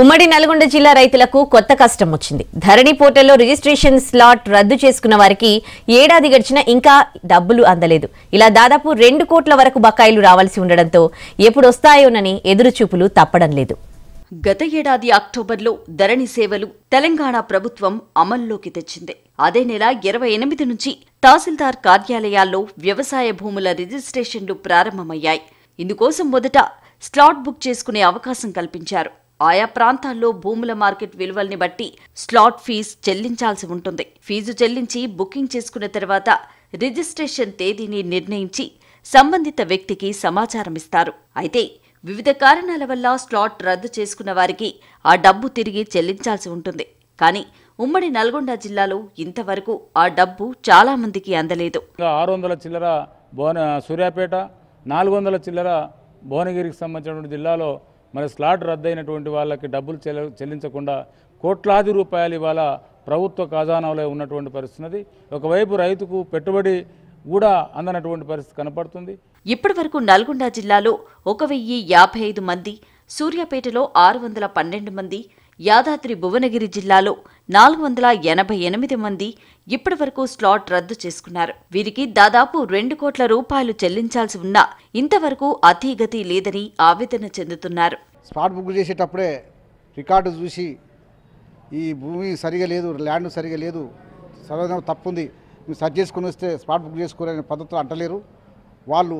ఉమ్మడి నల్గొండ జిల్లా రైతులకు కొత్త కష్టం వచ్చింది ధరణి పోర్టల్లో రిజిస్ట్రేషన్ స్లాట్ రద్దు చేసుకున్న వారికి ఏడాది గడిచినా ఇంకా డబ్బులు అందలేదు ఇలా దాదాపు రెండు కోట్ల వరకు బకాయిలు రావాల్సి ఉండడంతో ఎప్పుడొస్తాయోనని ఎదురుచూపులు తప్పడం లేదు గత ఏడాది అక్టోబర్లో ధరణి సేవలు తెలంగాణ ప్రభుత్వం అమల్లోకి తెచ్చింది అదే నెల ఇరవై ఎనిమిది నుంచి తహసీల్దార్ కార్యాలయాల్లో వ్యవసాయ భూముల రిజిస్ట్రేషన్లు ప్రారంభమయ్యాయి ఇందుకోసం మొదట స్లాట్ బుక్ చేసుకునే అవకాశం కల్పించారు ఆయా ప్రాంతాల్లో భూముల మార్కెట్ విలువల్ని బట్టి స్లాట్ ఫీజు చెల్లించాల్సి ఉంటుంది ఫీజు చెల్లించి బుకింగ్ చేసుకున్న తర్వాత రిజిస్ట్రేషన్ తేదీని నిర్ణయించి సంబంధిత వ్యక్తికి సమాచారం ఇస్తారు అయితే వివిధ కారణాల వల్ల స్లాట్ రద్దు చేసుకున్న వారికి ఆ డబ్బు తిరిగి చెల్లించాల్సి ఉంటుంది కానీ ఉమ్మడి నల్గొండ జిల్లాలో ఇంతవరకు ఆ డబ్బు చాలా మందికి అందలేదు ఆరు వందల చిల్లర సూర్యాపేట నాలుగు వందల చిల్లర భువనగిరికి సంబంధించినటువంటి జిల్లాలో మరి స్లాట్ రద్దయినటువంటి వాళ్ళకి డబ్బులు చెల్లించకుండా కోట్లాది రూపాయలు ఇవాళ ప్రభుత్వ ఖజానాలో ఉన్నటువంటి పరిస్థితి ఒకవైపు రైతుకు పెట్టుబడి కూడా అందనటువంటి పరిస్థితి కనపడుతుంది ఇప్పటి వరకు నల్గొండ జిల్లాలో ఒక వెయ్యి యాభై ఐదు మంది సూర్యాపేటలో ఆరు వందల పన్నెండు మంది యాదాద్రి భువనగిరి జిల్లాలో నాలుగు వందల ఎనభై ఎనిమిది మంది ఇప్పటి వరకు స్లాట్ రద్దు చేసుకున్నారు వీరికి దాదాపు రెండు కోట్ల రూపాయలు చెల్లించాల్సి ఉన్నా ఇంతవరకు అతీగతి లేదని ఆవేదన చెందుతున్నారు స్పాట్ బుక్ చేసేటప్పుడే రికార్డు చూసి ఈ భూమి సరిగా లేదు ల్యాండ్ సరిగా లేదు సరైన తప్పుంది మీరు సర్చ్ చేసుకుని వస్తే స్పాట్ బుక్ చేసుకోరనే పద్ధతులు అంటలేరు వాళ్ళు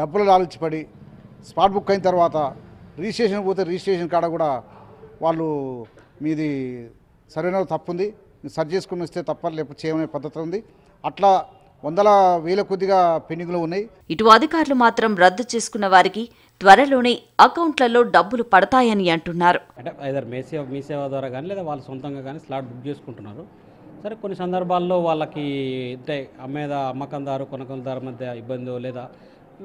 డబ్బులు లాలించబడి స్పాట్ బుక్ అయిన తర్వాత రిజిస్ట్రేషన్ పోతే రిజిస్ట్రేషన్ కాడ కూడా వాళ్ళు మీది సరైన తప్పు ఉంది సరి చేసుకుని వస్తే తప్ప లేకపోతే చేయమనే పద్ధతి ఉంది అట్లా వందల వేల కొద్దిగా పెండింగ్లు ఉన్నాయి ఇటు అధికారులు మాత్రం రద్దు చేసుకున్న వారికి త్వరలోనే అకౌంట్లలో డబ్బులు పడతాయని అంటున్నారు అంటే మీ సేవ ద్వారా కానీ లేదా వాళ్ళు సొంతంగా కానీ స్లాట్ బుక్ చేసుకుంటున్నారు సరే కొన్ని సందర్భాల్లో వాళ్ళకి అంటే అమ్మేద అమ్మకందారు కొనకందారు మధ్య ఇబ్బందో లేదా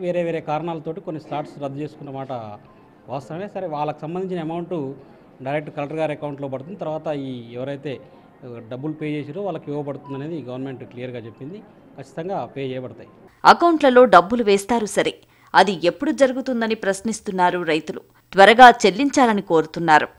వేరే వేరే కారణాలతోటి కొన్ని స్లాట్స్ రద్దు చేసుకున్న మాట వాస్తవమే సరే వాళ్ళకి సంబంధించిన అమౌంట్ డైరెక్ట్ కలెక్టర్ గారి అకౌంట్లో పడుతుంది తర్వాత ఈ ఎవరైతే డబ్బులు పే చేసిరో వాళ్ళకి ఇవ్వబడుతుంది అనేది గవర్నమెంట్ క్లియర్గా చెప్పింది ఖచ్చితంగా పే చేయబడతాయి అకౌంట్లలో డబ్బులు వేస్తారు సరే అది ఎప్పుడు జరుగుతుందని ప్రశ్నిస్తున్నారు రైతులు త్వరగా చెల్లించాలని కోరుతున్నారు